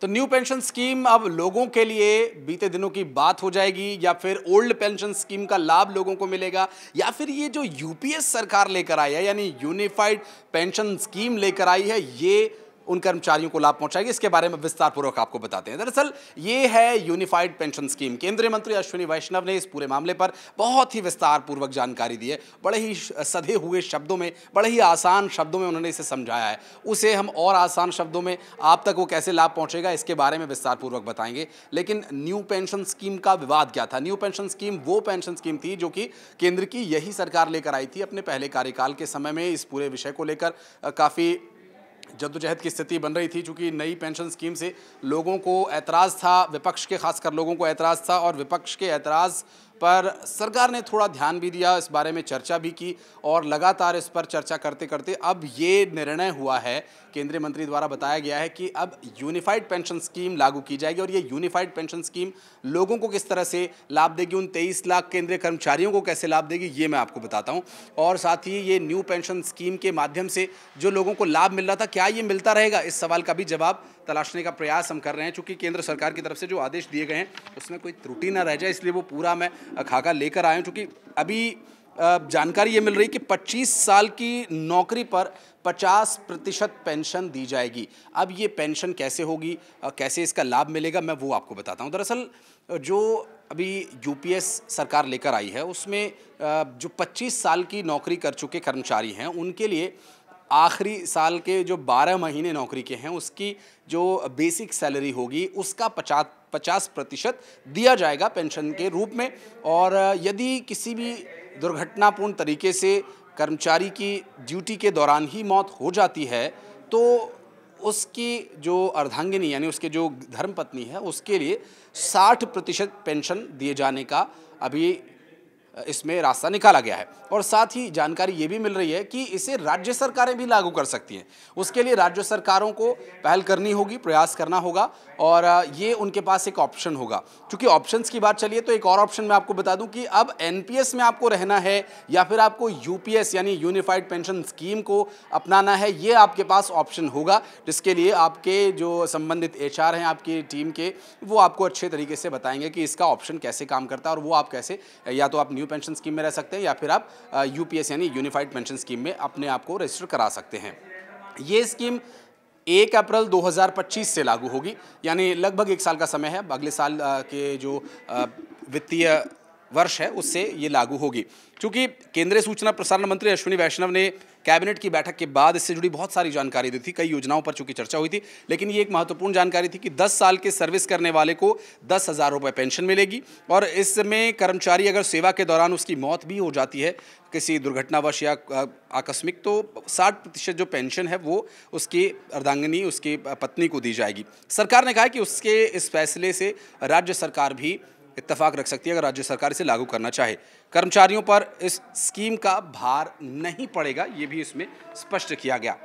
तो new pension scheme अब लोगों के लिए बीते दिनों की बात हो जाएगी या फिर ओल्ड पेंशन स्कीम का लाभ लोगों को मिलेगा या फिर ये जो यूपीएस सरकार लेकर आई है यानी यूनिफाइड पेंशन स्कीम लेकर आई है ये उन कर्मचारियों को लाभ पहुंचाएगी इसके बारे में विस्तार पूर्वक आपको बताते हैं दरअसल ये है यूनिफाइड पेंशन स्कीम केंद्रीय मंत्री अश्विनी वैष्णव ने इस पूरे मामले पर बहुत ही विस्तार पूर्वक जानकारी दी है बड़े ही सधे हुए शब्दों में बड़े ही आसान शब्दों में उन्होंने इसे समझाया है उसे हम और आसान शब्दों में आप तक वो कैसे लाभ पहुंचेगा इसके बारे में विस्तार पूर्वक बताएंगे लेकिन न्यू पेंशन स्कीम का विवाद क्या था न्यू पेंशन स्कीम वो पेंशन स्कीम थी जो कि केंद्र की यही सरकार लेकर आई थी अपने पहले कार्यकाल के समय में इस पूरे विषय को लेकर काफ़ी जद्दोजहद की स्थिति बन रही थी चूँकि नई पेंशन स्कीम से लोगों को एतराज़ था विपक्ष के खासकर लोगों को ऐतराज़ था और विपक्ष के एतराज़ पर सरकार ने थोड़ा ध्यान भी दिया इस बारे में चर्चा भी की और लगातार इस पर चर्चा करते करते अब ये निर्णय हुआ है केंद्रीय मंत्री द्वारा बताया गया है कि अब यूनिफाइड पेंशन स्कीम लागू की जाएगी और ये यूनिफाइड पेंशन स्कीम लोगों को किस तरह से लाभ देगी उन तेईस लाख केंद्रीय कर्मचारियों को कैसे लाभ देगी ये मैं आपको बताता हूँ और साथ ही ये न्यू पेंशन स्कीम के माध्यम से जो लोगों को लाभ मिल रहा था क्या ये मिलता रहेगा इस सवाल का भी जवाब तलाशने का प्रयास हम कर रहे हैं चूँकि केंद्र सरकार की तरफ से जो आदेश दिए गए हैं उसमें कोई त्रुटि ना रह जाए इसलिए वो पूरा मैं खाका लेकर आया हूँ चूँकि अभी जानकारी ये मिल रही कि 25 साल की नौकरी पर 50 प्रतिशत पेंशन दी जाएगी अब ये पेंशन कैसे होगी कैसे इसका लाभ मिलेगा मैं वो आपको बताता हूँ दरअसल जो अभी यूपीएस सरकार लेकर आई है उसमें जो 25 साल की नौकरी कर चुके कर्मचारी हैं उनके लिए आखिरी साल के जो 12 महीने नौकरी के हैं उसकी जो बेसिक सैलरी होगी उसका पचास पचास प्रतिशत दिया जाएगा पेंशन के रूप में और यदि किसी भी दुर्घटनापूर्ण तरीके से कर्मचारी की ड्यूटी के दौरान ही मौत हो जाती है तो उसकी जो अर्धांगिनी यानी उसके जो धर्मपत्नी है उसके लिए 60 प्रतिशत पेंशन दिए जाने का अभी इसमें रास्ता निकाला गया है और साथ ही जानकारी ये भी मिल रही है कि इसे राज्य सरकारें भी लागू कर सकती हैं उसके लिए राज्य सरकारों को पहल करनी होगी प्रयास करना होगा और ये उनके पास एक ऑप्शन होगा क्योंकि ऑप्शन की बात चलिए तो एक और ऑप्शन मैं आपको बता दूँ कि अब एन में आपको रहना है या फिर आपको यू यानी यूनिफाइड पेंशन स्कीम को अपनाना है ये आपके पास ऑप्शन होगा जिसके लिए आपके जो संबंधित एच हैं आपकी टीम के वो आपको अच्छे तरीके से बताएंगे कि इसका ऑप्शन कैसे काम करता है और वो आप कैसे या तो आप न्यू न्यू पेंशन स्कीम में रह सकते हैं या फिर आप यूपीएस यानी यूनिफाइड पेंशन स्कीम में अपने आप को रजिस्टर करा सकते हैं ये स्कीम एक अप्रैल 2025 से लागू होगी यानी लगभग एक साल का समय है अगले साल के जो वित्तीय वर्ष है उससे ये लागू होगी क्योंकि केंद्रीय सूचना प्रसारण मंत्री अश्विनी वैष्णव ने कैबिनेट की बैठक के बाद इससे जुड़ी बहुत सारी जानकारी दी थी कई योजनाओं पर चूंकि चर्चा हुई थी लेकिन ये एक महत्वपूर्ण जानकारी थी कि 10 साल के सर्विस करने वाले को दस हज़ार रुपये पेंशन मिलेगी और इसमें कर्मचारी अगर सेवा के दौरान उसकी मौत भी हो जाती है किसी दुर्घटनावश या आकस्मिक तो 60 प्रतिशत जो पेंशन है वो उसकी अर्धांगनी उसकी पत्नी को दी जाएगी सरकार ने कहा कि उसके इस फैसले से राज्य सरकार भी इत्तफाक रख सकती है अगर राज्य सरकार इसे लागू करना चाहे कर्मचारियों पर इस स्कीम का भार नहीं पड़ेगा ये भी इसमें स्पष्ट किया गया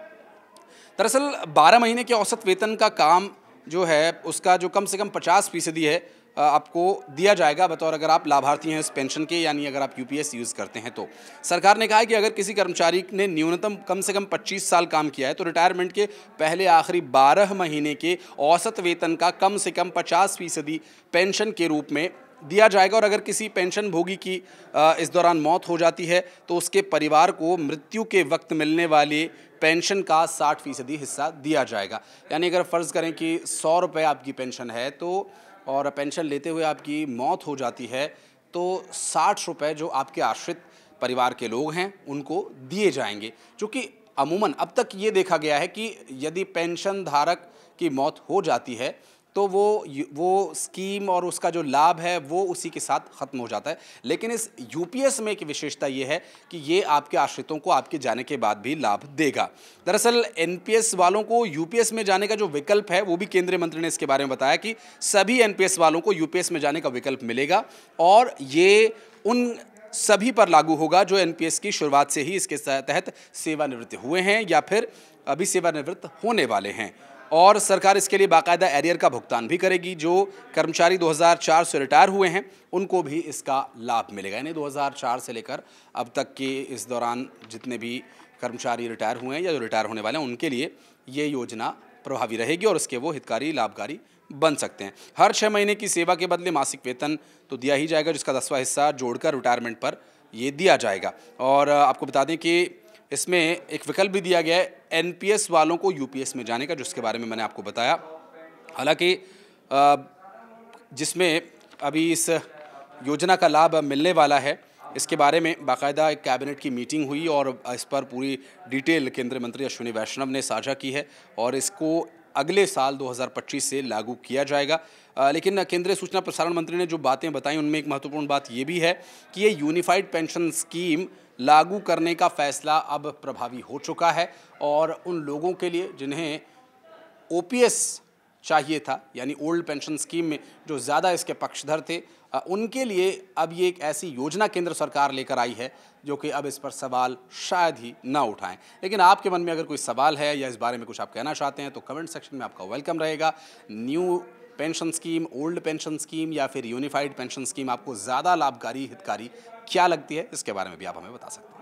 दरअसल 12 महीने के औसत वेतन का काम जो है उसका जो कम से कम 50 फीसदी है आपको दिया जाएगा बतौर अगर आप लाभार्थी हैं इस पेंशन के यानी अगर आप यूपीएस यूज़ करते हैं तो सरकार ने कहा है कि अगर किसी कर्मचारी ने न्यूनतम कम से कम 25 साल काम किया है तो रिटायरमेंट के पहले आखिरी 12 महीने के औसत वेतन का कम से कम 50 फीसदी पेंशन के रूप में दिया जाएगा और अगर किसी पेंशन भोगी की इस दौरान मौत हो जाती है तो उसके परिवार को मृत्यु के वक्त मिलने वाले पेंशन का 60 फीसदी हिस्सा दिया जाएगा यानी अगर फ़र्ज़ करें कि सौ रुपये आपकी पेंशन है तो और पेंशन लेते हुए आपकी मौत हो जाती है तो साठ रुपये जो आपके आश्रित परिवार के लोग हैं उनको दिए जाएंगे क्योंकि अमूमन अब तक ये देखा गया है कि यदि पेंशन धारक की मौत हो जाती है तो वो वो स्कीम और उसका जो लाभ है वो उसी के साथ ख़त्म हो जाता है लेकिन इस यूपीएस में एक विशेषता ये है कि ये आपके आश्रितों को आपके जाने के बाद भी लाभ देगा दरअसल एनपीएस वालों को यूपीएस में जाने का जो विकल्प है वो भी केंद्रीय मंत्री ने इसके बारे में बताया कि सभी एनपीएस वालों को यूपीएस में जाने का विकल्प मिलेगा और ये उन सभी पर लागू होगा जो एन की शुरुआत से ही इसके तहत सेवानिवृत्त हुए हैं या फिर अभी सेवानिवृत्त होने वाले हैं और सरकार इसके लिए बाकायदा एरियर का भुगतान भी करेगी जो कर्मचारी 2004 से रिटायर हुए हैं उनको भी इसका लाभ मिलेगा यानी 2004 से लेकर अब तक के इस दौरान जितने भी कर्मचारी रिटायर हुए हैं या जो रिटायर होने वाले हैं उनके लिए ये योजना प्रभावी रहेगी और उसके वो हितकारी लाभकारी बन सकते हैं हर छः महीने की सेवा के बदले मासिक वेतन तो दिया ही जाएगा जिसका दसवा हिस्सा जोड़कर रिटायरमेंट पर ये दिया जाएगा और आपको बता दें कि इसमें एक विकल्प भी दिया गया है एनपीएस वालों को यूपीएस में जाने का जिसके बारे में मैंने आपको बताया हालांकि जिसमें अभी इस योजना का लाभ मिलने वाला है इसके बारे में बाकायदा एक कैबिनेट की मीटिंग हुई और इस पर पूरी डिटेल केंद्रीय मंत्री अश्विनी वैष्णव ने साझा की है और इसको अगले साल 2025 से लागू किया जाएगा लेकिन केंद्रीय सूचना प्रसारण मंत्री ने जो बातें बताई उनमें एक महत्वपूर्ण बात ये भी है कि ये यूनिफाइड पेंशन स्कीम लागू करने का फैसला अब प्रभावी हो चुका है और उन लोगों के लिए जिन्हें ओपीएस चाहिए था यानी ओल्ड पेंशन स्कीम में जो ज़्यादा इसके पक्षधर थे उनके लिए अब ये एक ऐसी योजना केंद्र सरकार लेकर आई है जो कि अब इस पर सवाल शायद ही ना उठाएं लेकिन आपके मन में अगर कोई सवाल है या इस बारे में कुछ आप कहना चाहते हैं तो कमेंट सेक्शन में आपका वेलकम रहेगा new pension scheme old pension scheme या फिर यूनिफाइड पेंशन स्कीम आपको ज़्यादा लाभकारी हितकारी क्या लगती है इसके बारे में भी आप हमें बता सकते हैं